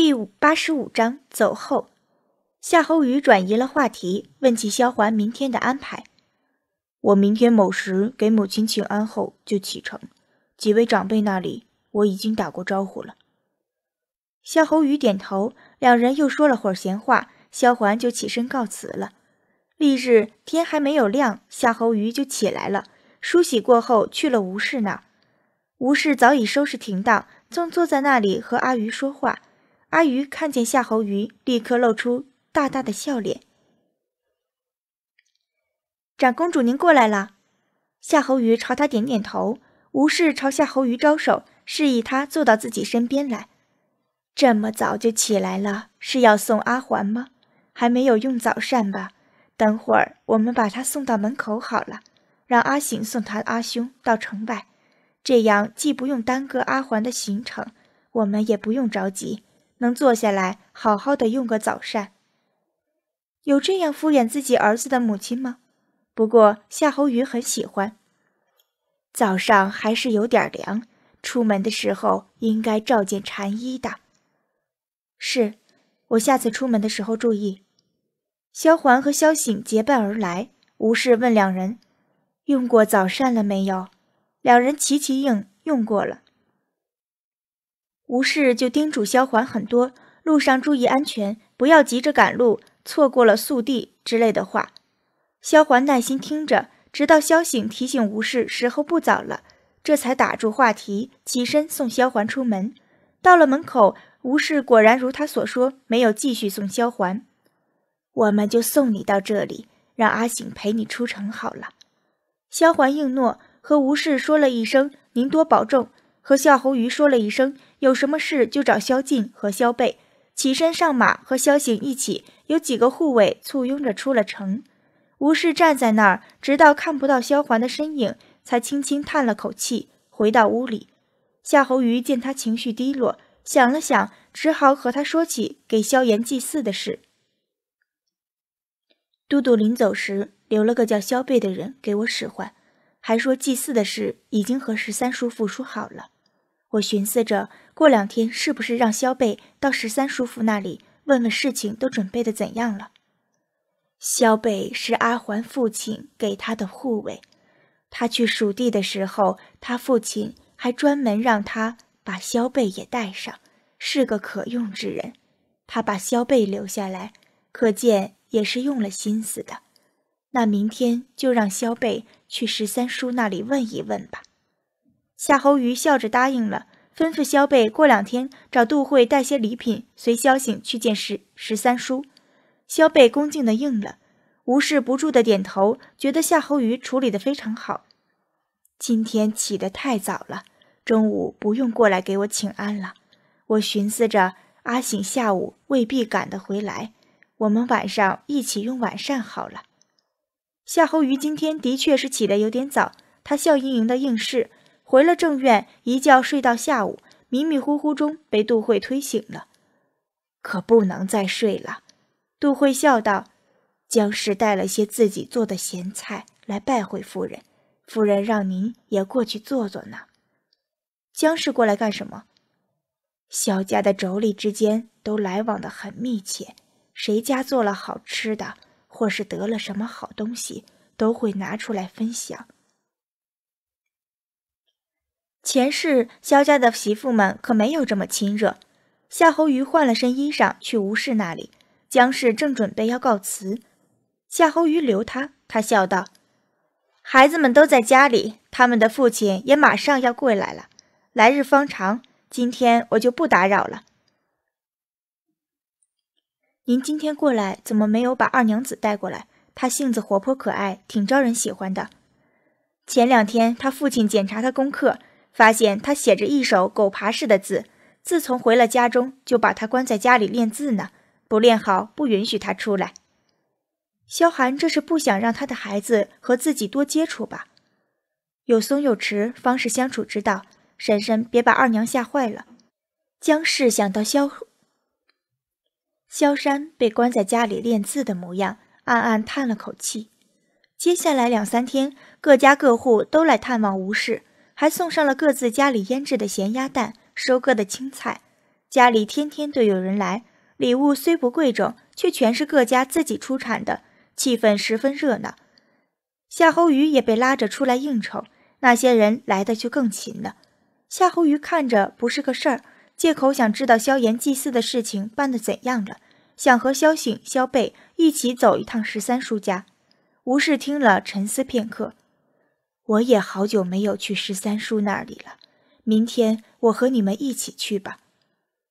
第八十五章走后，夏侯宇转移了话题，问起萧环明天的安排。我明天某时给母亲请安后就启程，几位长辈那里我已经打过招呼了。夏侯宇点头，两人又说了会儿闲话，萧环就起身告辞了。翌日天还没有亮，夏侯宇就起来了，梳洗过后去了吴氏那儿。吴氏早已收拾停当，正坐在那里和阿瑜说话。阿鱼看见夏侯鱼，立刻露出大大的笑脸。长公主，您过来了。夏侯鱼朝他点点头，吴氏朝夏侯鱼招手，示意他坐到自己身边来。这么早就起来了，是要送阿环吗？还没有用早膳吧？等会儿我们把他送到门口好了，让阿醒送他阿兄到城外，这样既不用耽搁阿环的行程，我们也不用着急。能坐下来好好的用个早膳，有这样敷衍自己儿子的母亲吗？不过夏侯宇很喜欢。早上还是有点凉，出门的时候应该照件禅衣的。是，我下次出门的时候注意。萧环和萧醒结伴而来，吴氏问两人：“用过早膳了没有？”两人齐齐应：“用过了。”吴氏就叮嘱萧环很多路上注意安全，不要急着赶路，错过了宿地之类的话。萧环耐心听着，直到萧醒提醒吴氏时候不早了，这才打住话题，起身送萧环出门。到了门口，吴氏果然如他所说，没有继续送萧环。我们就送你到这里，让阿醒陪你出城好了。萧环应诺，和吴氏说了一声“您多保重”，和夏侯瑜说了一声。有什么事就找萧敬和萧贝，起身上马，和萧醒一起，有几个护卫簇拥着出了城。吴氏站在那儿，直到看不到萧环的身影，才轻轻叹了口气，回到屋里。夏侯瑜见他情绪低落，想了想，只好和他说起给萧炎祭祀的事。都督临走时留了个叫萧贝的人给我使唤，还说祭祀的事已经和十三叔父说好了。我寻思着。过两天是不是让萧贝到十三叔父那里问问事情都准备的怎样了？萧贝是阿环父亲给他的护卫，他去蜀地的时候，他父亲还专门让他把萧贝也带上，是个可用之人。他把萧贝留下来，可见也是用了心思的。那明天就让萧贝去十三叔那里问一问吧。夏侯瑜笑着答应了。吩咐萧贝过两天找杜慧带些礼品，随萧醒去见十十三叔。萧贝恭敬的应了，无事不住的点头，觉得夏侯瑜处理的非常好。今天起得太早了，中午不用过来给我请安了。我寻思着，阿醒下午未必赶得回来，我们晚上一起用晚膳好了。夏侯瑜今天的确是起得有点早，他笑盈盈的应是。回了正院，一觉睡到下午，迷迷糊糊中被杜慧推醒了，可不能再睡了。杜慧笑道：“江氏带了些自己做的咸菜来拜会夫人，夫人让您也过去坐坐呢。”江氏过来干什么？萧家的妯娌之间都来往得很密切，谁家做了好吃的，或是得了什么好东西，都会拿出来分享。前世萧家的媳妇们可没有这么亲热。夏侯余换了身衣裳去吴氏那里，江氏正准备要告辞，夏侯余留他，他笑道：“孩子们都在家里，他们的父亲也马上要过来了。来日方长，今天我就不打扰了。”“您今天过来怎么没有把二娘子带过来？她性子活泼可爱，挺招人喜欢的。前两天他父亲检查他功课。”发现他写着一手狗爬式的字，自从回了家中，就把他关在家里练字呢。不练好，不允许他出来。萧寒这是不想让他的孩子和自己多接触吧？有松有弛，方是相处之道。婶婶，别把二娘吓坏了。江氏想到萧萧山被关在家里练字的模样，暗暗叹了口气。接下来两三天，各家各户都来探望吴氏。还送上了各自家里腌制的咸鸭蛋、收割的青菜。家里天天都有人来，礼物虽不贵重，却全是各家自己出产的，气氛十分热闹。夏侯瑜也被拉着出来应酬，那些人来的就更勤了。夏侯瑜看着不是个事儿，借口想知道萧炎祭祀的事情办得怎样了，想和萧醒、萧蓓一起走一趟十三叔家。吴氏听了，沉思片刻。我也好久没有去十三叔那里了，明天我和你们一起去吧。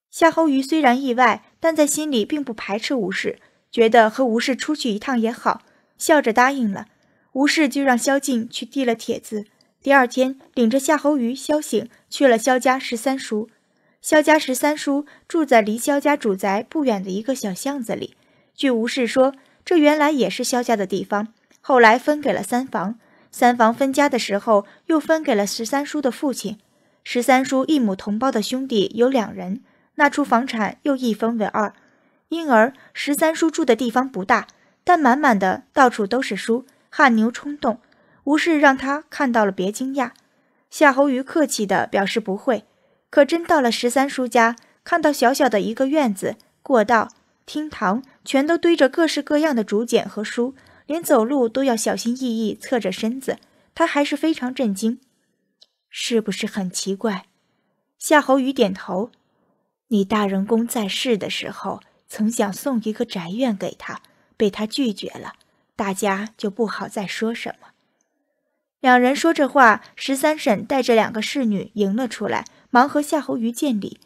夏侯余虽然意外，但在心里并不排斥吴氏，觉得和吴氏出去一趟也好，笑着答应了。吴氏就让萧静去递了帖子，第二天领着夏侯余、萧醒去了萧家十三叔。萧家十三叔住在离萧家主宅不远的一个小巷子里，据吴氏说，这原来也是萧家的地方，后来分给了三房。三房分家的时候，又分给了十三叔的父亲。十三叔一母同胞的兄弟有两人，那处房产又一分为二，因而十三叔住的地方不大，但满满的到处都是书，汗牛充栋。吴氏让他看到了别惊讶，夏侯瑜客气的表示不会。可真到了十三叔家，看到小小的一个院子、过道、厅堂，全都堆着各式各样的竹简和书。连走路都要小心翼翼，侧着身子，他还是非常震惊。是不是很奇怪？夏侯余点头。你大人公在世的时候，曾想送一个宅院给他，被他拒绝了，大家就不好再说什么。两人说着话，十三婶带着两个侍女迎了出来，忙和夏侯余见礼。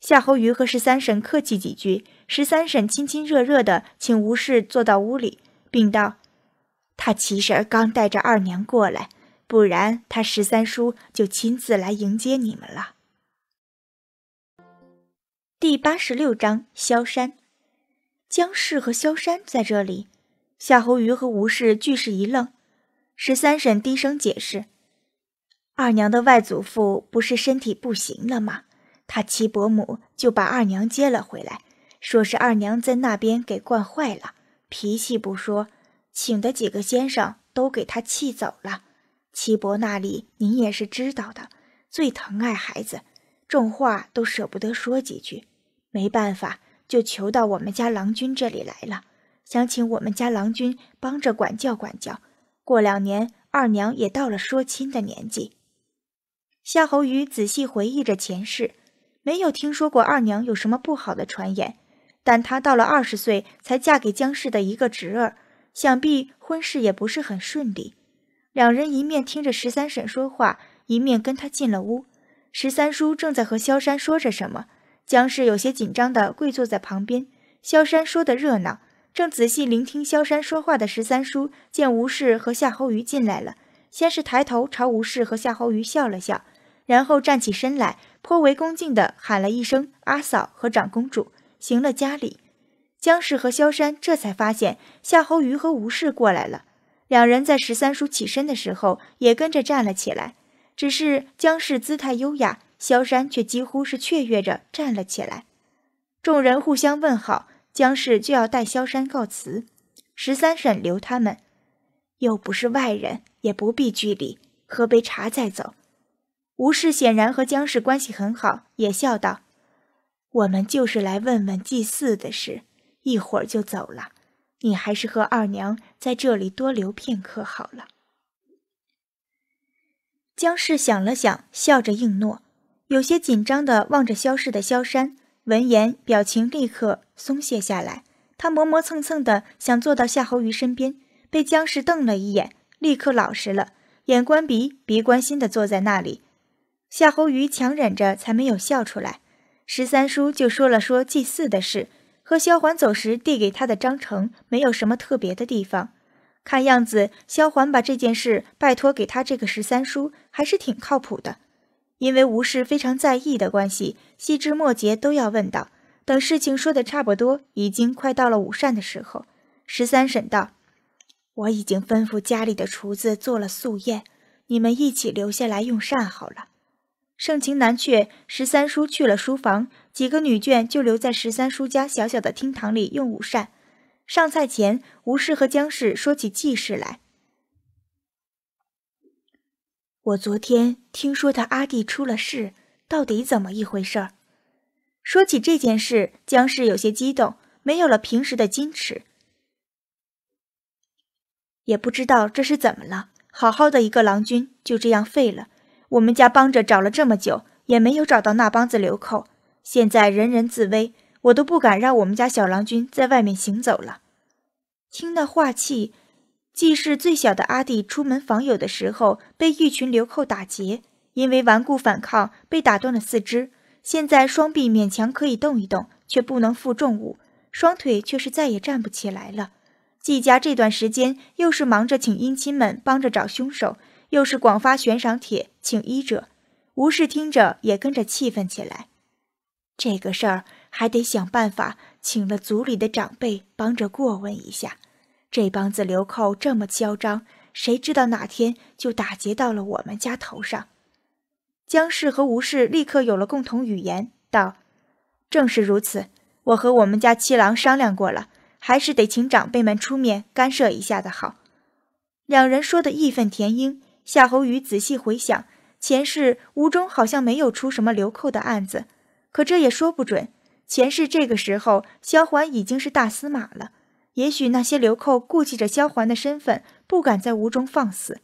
夏侯余和十三婶客气几句，十三婶亲亲热热的请吴氏坐到屋里。并道：“他其婶刚带着二娘过来，不然他十三叔就亲自来迎接你们了。”第八十六章萧山，姜氏和萧山在这里，夏侯虞和吴氏俱是一愣。十三婶低声解释：“二娘的外祖父不是身体不行了吗？他七伯母就把二娘接了回来，说是二娘在那边给惯坏了。”脾气不说，请的几个先生都给他气走了。七伯那里您也是知道的，最疼爱孩子，重话都舍不得说几句。没办法，就求到我们家郎君这里来了，想请我们家郎君帮着管教管教。过两年，二娘也到了说亲的年纪。夏侯虞仔细回忆着前世，没有听说过二娘有什么不好的传言。但她到了二十岁才嫁给江氏的一个侄儿，想必婚事也不是很顺利。两人一面听着十三婶说话，一面跟她进了屋。十三叔正在和萧山说着什么，江氏有些紧张的跪坐在旁边。萧山说的热闹，正仔细聆听萧山说话的十三叔见吴氏和夏侯瑜进来了，先是抬头朝吴氏和夏侯瑜笑了笑，然后站起身来，颇为恭敬的喊了一声“阿嫂”和“长公主”。行了家礼，姜氏和萧山这才发现夏侯虞和吴氏过来了。两人在十三叔起身的时候，也跟着站了起来。只是姜氏姿态优雅，萧山却几乎是雀跃着站了起来。众人互相问好，姜氏就要带萧山告辞。十三婶留他们，又不是外人，也不必拘礼，喝杯茶再走。吴氏显然和姜氏关系很好，也笑道。我们就是来问问祭祀的事，一会儿就走了。你还是和二娘在这里多留片刻好了。江氏想了想，笑着应诺，有些紧张的望着消氏的萧山。闻言，表情立刻松懈下来。他磨磨蹭蹭的想坐到夏侯瑜身边，被江氏瞪了一眼，立刻老实了，眼观鼻，鼻关心的坐在那里。夏侯瑜强忍着才没有笑出来。十三叔就说了说祭祀的事，和萧环走时递给他的章程没有什么特别的地方。看样子，萧环把这件事拜托给他这个十三叔还是挺靠谱的。因为吴氏非常在意的关系，细枝末节都要问道。等事情说的差不多，已经快到了午膳的时候，十三婶道：“我已经吩咐家里的厨子做了素宴，你们一起留下来用膳好了。”盛情难却，十三叔去了书房，几个女眷就留在十三叔家小小的厅堂里用午膳。上菜前，吴氏和江氏说起季氏来：“我昨天听说他阿弟出了事，到底怎么一回事？”说起这件事，江氏有些激动，没有了平时的矜持，也不知道这是怎么了，好好的一个郎君就这样废了。我们家帮着找了这么久，也没有找到那帮子流寇。现在人人自危，我都不敢让我们家小郎君在外面行走了。听那话气，季氏最小的阿弟出门访友的时候，被一群流寇打劫，因为顽固反抗被打断了四肢。现在双臂勉强可以动一动，却不能负重物，双腿却是再也站不起来了。季家这段时间又是忙着请姻亲们帮着找凶手。又是广发悬赏帖，请医者。吴氏听着也跟着气愤起来。这个事儿还得想办法，请了族里的长辈帮着过问一下。这帮子流寇这么嚣张，谁知道哪天就打劫到了我们家头上？姜氏和吴氏立刻有了共同语言，道：“正是如此，我和我们家七郎商量过了，还是得请长辈们出面干涉一下的好。”两人说的义愤填膺。夏侯宇仔细回想前世，吴中好像没有出什么流寇的案子，可这也说不准。前世这个时候，萧环已经是大司马了，也许那些流寇顾忌着萧环的身份，不敢在吴中放肆。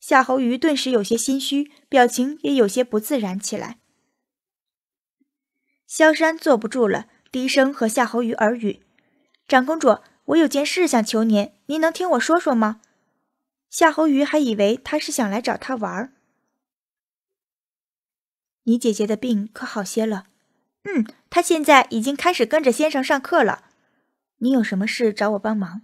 夏侯瑜顿时有些心虚，表情也有些不自然起来。萧山坐不住了，低声和夏侯瑜耳语：“长公主，我有件事想求您，您能听我说说吗？”夏侯瑜还以为他是想来找他玩儿。你姐姐的病可好些了？嗯，她现在已经开始跟着先生上课了。你有什么事找我帮忙？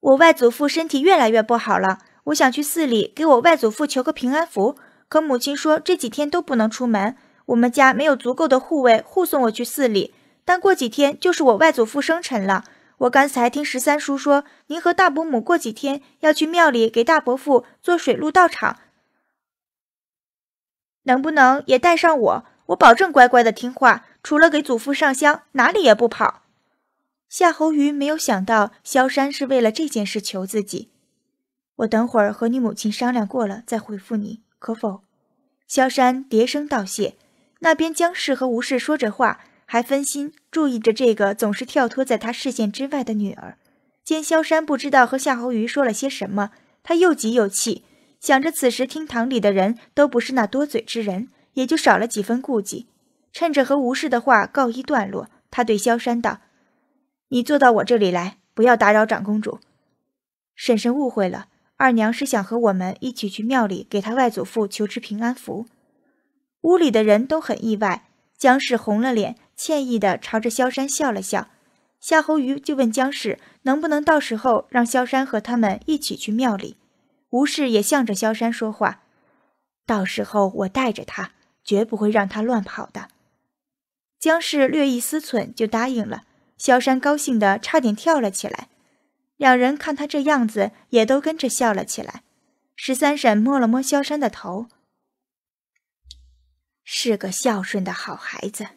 我外祖父身体越来越不好了，我想去寺里给我外祖父求个平安符。可母亲说这几天都不能出门，我们家没有足够的护卫护送我去寺里。但过几天就是我外祖父生辰了。我刚才听十三叔说，您和大伯母过几天要去庙里给大伯父做水陆道场，能不能也带上我？我保证乖乖的听话，除了给祖父上香，哪里也不跑。夏侯瑜没有想到萧山是为了这件事求自己，我等会儿和你母亲商量过了再回复你，可否？萧山叠声道谢。那边江氏和吴氏说着话。还分心注意着这个总是跳脱在他视线之外的女儿，见萧山不知道和夏侯瑜说了些什么，他又急又气，想着此时厅堂里的人都不是那多嘴之人，也就少了几分顾忌。趁着和吴氏的话告一段落，他对萧山道：“你坐到我这里来，不要打扰长公主。婶婶误会了，二娘是想和我们一起去庙里给她外祖父求支平安符。”屋里的人都很意外，姜氏红了脸。歉意地朝着萧山笑了笑，夏侯瑜就问姜氏能不能到时候让萧山和他们一起去庙里。吴氏也向着萧山说话：“到时候我带着他，绝不会让他乱跑的。”姜氏略一思忖就答应了。萧山高兴的差点跳了起来，两人看他这样子也都跟着笑了起来。十三婶摸了摸萧山的头：“是个孝顺的好孩子。”